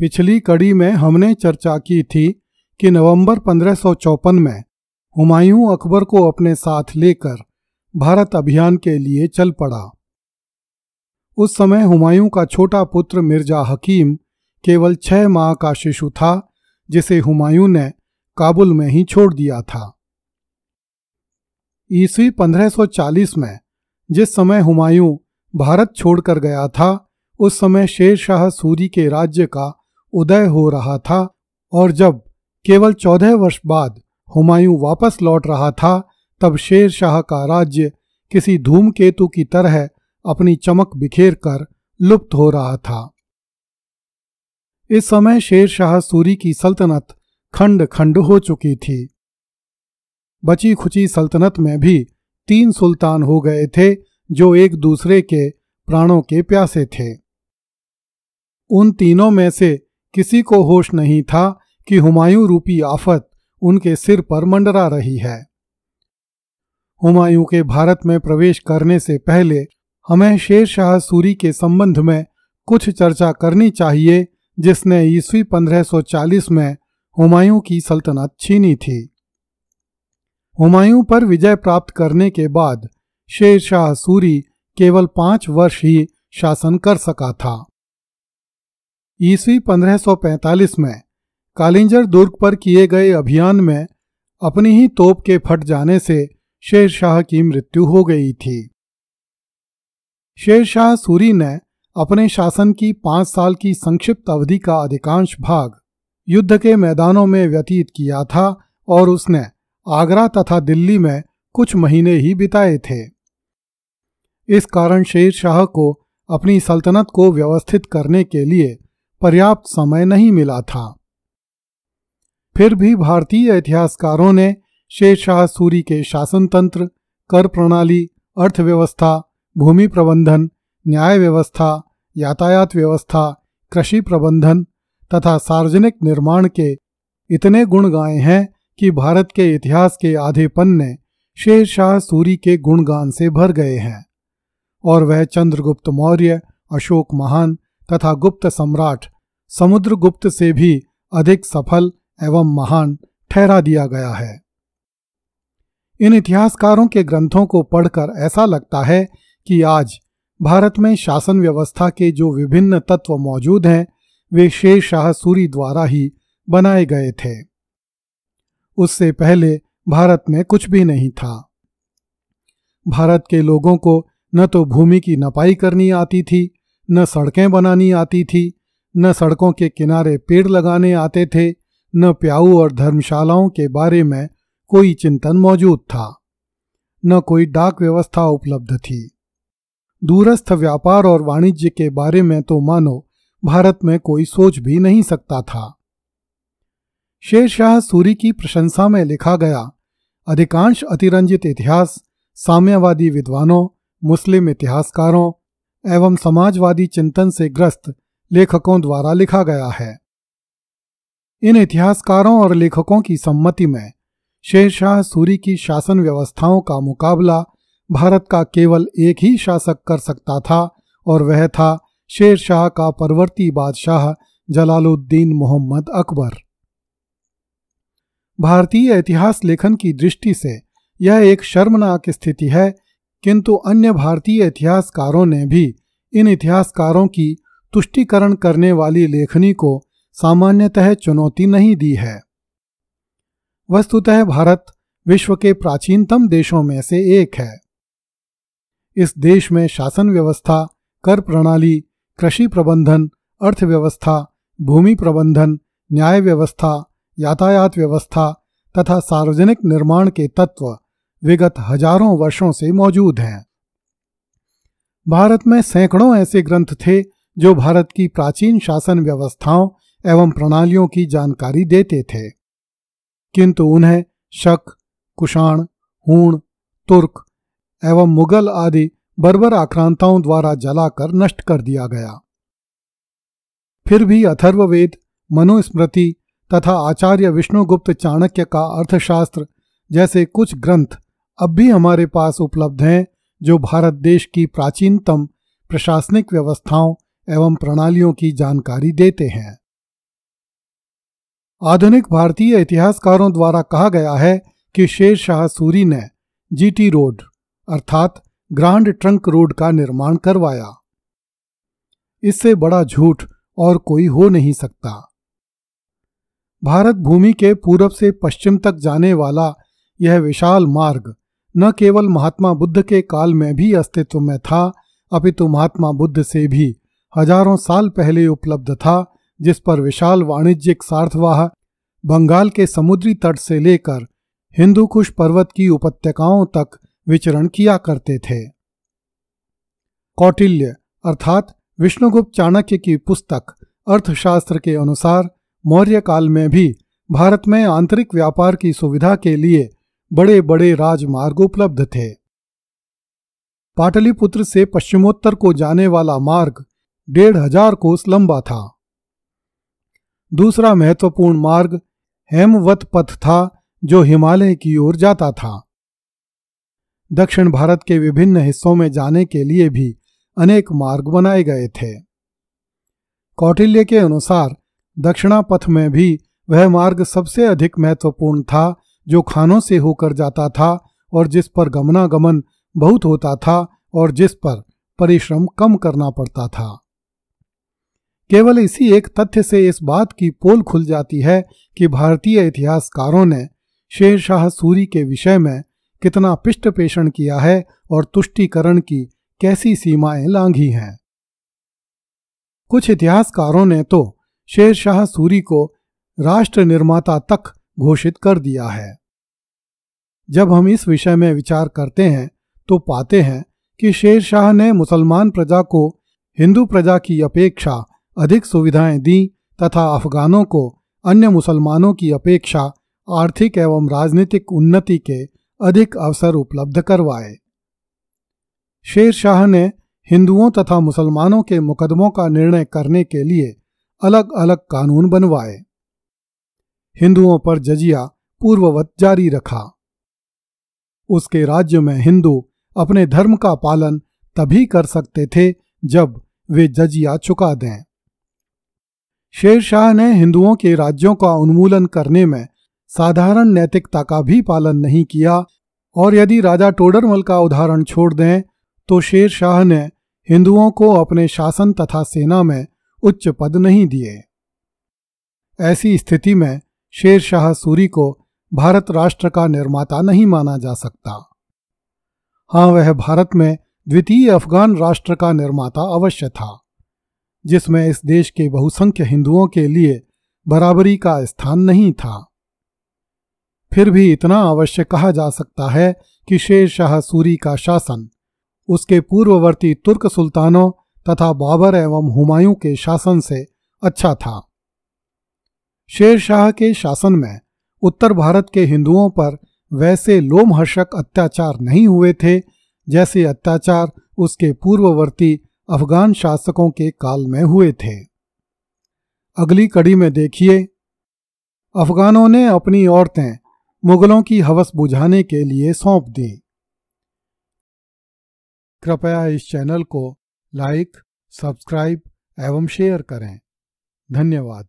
पिछली कड़ी में हमने चर्चा की थी कि नवंबर पंद्रह में हुमायूं अकबर को अपने साथ लेकर भारत अभियान के लिए चल पड़ा उस समय हुमायूं का छोटा पुत्र मिर्जा हकीम केवल छह माह का शिशु था जिसे हुमायूं ने काबुल में ही छोड़ दिया था ईस्वी 1540 में जिस समय हुमायूं भारत छोड़कर गया था उस समय शेर शाह सूरी के राज्य का उदय हो रहा था और जब केवल चौदह वर्ष बाद हुमायूं वापस लौट रहा था तब शेर शाह का राज्य किसी धूमकेतु की तरह अपनी चमक बिखेर कर लुप्त हो रहा था इस समय शेर शाह सूरी की सल्तनत खंड खंड हो चुकी थी बची खुची सल्तनत में भी तीन सुल्तान हो गए थे जो एक दूसरे के प्राणों के प्यासे थे उन तीनों में से किसी को होश नहीं था कि हुमायूं रूपी आफत उनके सिर पर मंडरा रही है हुमायूं के भारत में प्रवेश करने से पहले हमें शेर शाह सूरी के संबंध में कुछ चर्चा करनी चाहिए जिसने ईस्वी 1540 में हुमायूं की सल्तनत छीनी थी हुमायूं पर विजय प्राप्त करने के बाद शेर शाह सूरी केवल पांच वर्ष ही शासन कर सका था ईस्वी 1545 में कालिंजर दुर्ग पर किए गए अभियान में अपनी ही तोप के फट जाने से शेरशाह की मृत्यु हो गई थी शेरशाह सूरी ने अपने शासन की पांच साल की संक्षिप्त अवधि का अधिकांश भाग युद्ध के मैदानों में व्यतीत किया था और उसने आगरा तथा दिल्ली में कुछ महीने ही बिताए थे इस कारण शेरशाह को अपनी सल्तनत को व्यवस्थित करने के लिए पर्याप्त समय नहीं मिला था फिर भी भारतीय इतिहासकारों ने शेरशाह सूरी के शासन तंत्र कर प्रणाली अर्थव्यवस्था भूमि प्रबंधन न्याय व्यवस्था यातायात व्यवस्था कृषि प्रबंधन तथा सार्वजनिक निर्माण के इतने गुण गाए हैं कि भारत के इतिहास के आधे पन्ने शेरशाह सूरी के गुणगान से भर गए हैं और वह चंद्रगुप्त मौर्य अशोक महान तथा गुप्त सम्राट समुद्रगुप्त से भी अधिक सफल एवं महान ठहरा दिया गया है इन इतिहासकारों के ग्रंथों को पढ़कर ऐसा लगता है कि आज भारत में शासन व्यवस्था के जो विभिन्न तत्व मौजूद हैं वे शेर शाह सूरी द्वारा ही बनाए गए थे उससे पहले भारत में कुछ भी नहीं था भारत के लोगों को न तो भूमि की नपाई करनी आती थी न सड़कें बनानी आती थी न सड़कों के किनारे पेड़ लगाने आते थे न प्याऊ और धर्मशालाओं के बारे में कोई चिंतन मौजूद था न कोई डाक व्यवस्था उपलब्ध थी दूरस्थ व्यापार और वाणिज्य के बारे में तो मानो भारत में कोई सोच भी नहीं सकता था शेरशाह सूरी की प्रशंसा में लिखा गया अधिकांश अतिरंजित इतिहास साम्यवादी विद्वानों मुस्लिम इतिहासकारों एवं समाजवादी चिंतन से ग्रस्त लेखकों द्वारा लिखा गया है इन इतिहासकारों और लेखकों की सम्मति में शेरशाह सूरी की शासन व्यवस्थाओं का मुकाबला भारत का केवल एक ही शासक कर सकता था और वह था शेरशाह का परवर्ती बादशाह जलालुद्दीन मोहम्मद अकबर भारतीय इतिहास लेखन की दृष्टि से यह एक शर्मनाक स्थिति है किंतु अन्य भारतीय इतिहासकारों ने भी इन इतिहासकारों की तुष्टिकरण करने वाली लेखनी को सामान्यतः चुनौती नहीं दी है वस्तुतः भारत विश्व के प्राचीनतम देशों में से एक है इस देश में शासन व्यवस्था कर प्रणाली कृषि प्रबंधन अर्थव्यवस्था भूमि प्रबंधन न्याय व्यवस्था यातायात व्यवस्था तथा सार्वजनिक निर्माण के तत्व विगत हजारों वर्षों से मौजूद हैं भारत में सैकड़ों ऐसे ग्रंथ थे जो भारत की प्राचीन शासन व्यवस्थाओं एवं प्रणालियों की जानकारी देते थे किंतु उन्हें शक कुषाण हूण तुर्क एवं मुगल आदि बर्बर आक्रांताओं द्वारा जलाकर नष्ट कर दिया गया फिर भी अथर्ववेद मनुस्मृति तथा आचार्य विष्णुगुप्त चाणक्य का अर्थशास्त्र जैसे कुछ ग्रंथ अब भी हमारे पास उपलब्ध हैं जो भारत देश की प्राचीनतम प्रशासनिक व्यवस्थाओं एवं प्रणालियों की जानकारी देते हैं आधुनिक भारतीय इतिहासकारों द्वारा कहा गया है कि शेर शाह सूरी ने जीटी रोड अर्थात ग्रांड ट्रंक रोड का निर्माण करवाया इससे बड़ा झूठ और कोई हो नहीं सकता भारत भूमि के पूरब से पश्चिम तक जाने वाला यह विशाल मार्ग न केवल महात्मा बुद्ध के काल में भी अस्तित्व में था अपितु महात्मा बुद्ध से भी हजारों साल पहले उपलब्ध था जिस पर विशाल वाणिज्यिक सार्थवाह बंगाल के समुद्री तट से लेकर हिंदू कुश पर्वत की उपत्यकाओं तक विचरण किया करते थे कौटिल्य अर्थात विष्णुगुप्त चाणक्य की पुस्तक अर्थशास्त्र के अनुसार मौर्य काल में भी भारत में आंतरिक व्यापार की सुविधा के लिए बड़े बड़े राजमार्ग उपलब्ध थे पाटलिपुत्र से पश्चिमोत्तर को जाने वाला मार्ग डेढ़ हजार कोस लंबा था दूसरा महत्वपूर्ण मार्ग हेमवत पथ था जो हिमालय की ओर जाता था दक्षिण भारत के विभिन्न हिस्सों में जाने के लिए भी अनेक मार्ग बनाए गए थे कौटिल्य के अनुसार दक्षिणा पथ में भी वह मार्ग सबसे अधिक महत्वपूर्ण था जो खानों से होकर जाता था और जिस पर गमनागमन बहुत होता था और जिस पर परिश्रम कम करना पड़ता था केवल इसी एक तथ्य से इस बात की पोल खुल जाती है कि भारतीय इतिहासकारों ने शेरशाह सूरी के विषय में कितना पिष्ट पेषण किया है और तुष्टिकरण की कैसी सीमाएं लांघी हैं कुछ इतिहासकारों ने तो शेरशाह सूरी को राष्ट्र निर्माता तक घोषित कर दिया है जब हम इस विषय में विचार करते हैं तो पाते हैं कि शेर शाह ने मुसलमान प्रजा को हिंदू प्रजा की अपेक्षा अधिक सुविधाएं दी तथा अफगानों को अन्य मुसलमानों की अपेक्षा आर्थिक एवं राजनीतिक उन्नति के अधिक अवसर उपलब्ध करवाए शेर शाह ने हिंदुओं तथा मुसलमानों के मुकदमों का निर्णय करने के लिए अलग अलग कानून बनवाए हिंदुओं पर जजिया पूर्ववत जारी रखा उसके राज्य में हिंदू अपने धर्म का पालन तभी कर सकते थे जब वे जजिया चुका दें शेरशाह ने हिंदुओं के राज्यों का उन्मूलन करने में साधारण नैतिकता का भी पालन नहीं किया और यदि राजा टोडरमल का उदाहरण छोड़ दें तो शेरशाह ने हिंदुओं को अपने शासन तथा सेना में उच्च पद नहीं दिए ऐसी स्थिति में शेरशाह सूरी को भारत राष्ट्र का निर्माता नहीं माना जा सकता हां वह भारत में द्वितीय अफगान राष्ट्र का निर्माता अवश्य था जिसमें इस देश के बहुसंख्य हिंदुओं के लिए बराबरी का स्थान नहीं था फिर भी इतना अवश्य कहा जा सकता है कि शेर शाह सूरी का शासन उसके पूर्ववर्ती तुर्क सुल्तानों तथा बाबर एवं हुमायूं के शासन से अच्छा था शेर शाह के शासन में उत्तर भारत के हिंदुओं पर वैसे लोमहर्षक अत्याचार नहीं हुए थे जैसे अत्याचार उसके पूर्ववर्ती अफगान शासकों के काल में हुए थे अगली कड़ी में देखिए अफगानों ने अपनी औरतें मुगलों की हवस बुझाने के लिए सौंप दी कृपया इस चैनल को लाइक सब्सक्राइब एवं शेयर करें धन्यवाद